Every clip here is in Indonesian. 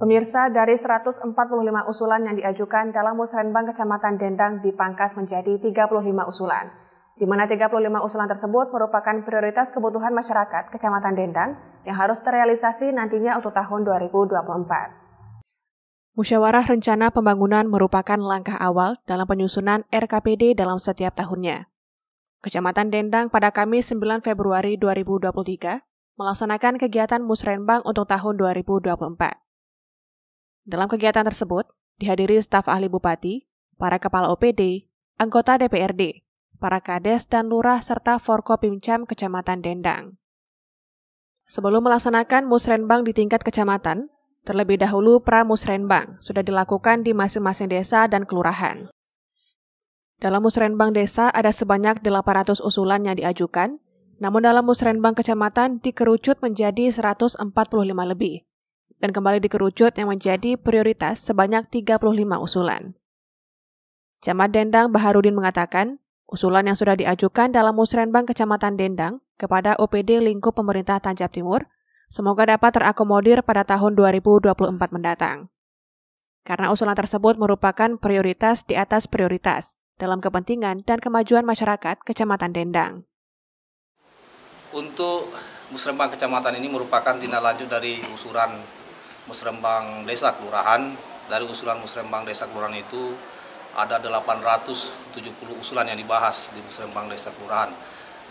Pemirsa, dari 145 usulan yang diajukan dalam musrenbang Kecamatan Dendang dipangkas menjadi 35 usulan, di mana 35 usulan tersebut merupakan prioritas kebutuhan masyarakat Kecamatan Dendang yang harus terrealisasi nantinya untuk tahun 2024. Musyawarah Rencana Pembangunan merupakan langkah awal dalam penyusunan RKPD dalam setiap tahunnya. Kecamatan Dendang pada Kamis 9 Februari 2023 melaksanakan kegiatan musrenbang untuk tahun 2024. Dalam kegiatan tersebut, dihadiri staf ahli bupati, para kepala OPD, anggota DPRD, para kades dan lurah serta Forkopimcam Kecamatan Dendang. Sebelum melaksanakan musrenbang di tingkat kecamatan, terlebih dahulu pramusrenbang sudah dilakukan di masing-masing desa dan kelurahan. Dalam musrenbang desa ada sebanyak 800 usulan yang diajukan, namun dalam musrenbang kecamatan dikerucut menjadi 145 lebih, dan kembali dikerucut yang menjadi prioritas sebanyak 35 usulan. Camat Dendang Baharudin mengatakan, usulan yang sudah diajukan dalam musrenbang Kecamatan Dendang kepada OPD lingkup pemerintah Tanjab Timur semoga dapat terakomodir pada tahun 2024 mendatang. Karena usulan tersebut merupakan prioritas di atas prioritas dalam kepentingan dan kemajuan masyarakat Kecamatan Dendang. Untuk musrenbang Kecamatan ini merupakan tindak lanjut dari usulan musrembang desa kelurahan dari usulan musrembang desa kelurahan itu ada 870 usulan yang dibahas di musrembang desa kelurahan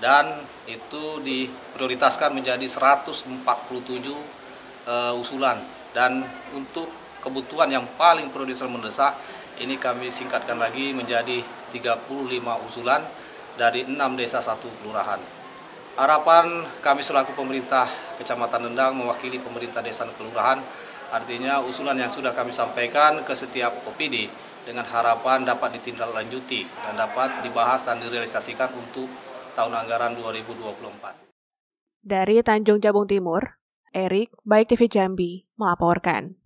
dan itu diprioritaskan menjadi 147 uh, eh, usulan dan untuk kebutuhan yang paling prioritas mendesak ini kami singkatkan lagi menjadi 35 usulan dari 6 desa satu kelurahan. Harapan kami selaku pemerintah Kecamatan Dendang mewakili pemerintah desa dan kelurahan artinya usulan yang sudah kami sampaikan ke setiap OPD dengan harapan dapat ditindaklanjuti dan dapat dibahas dan direalisasikan untuk tahun anggaran 2024. Dari Tanjung Jabung Timur, Erik, Baik TV Jambi, melaporkan.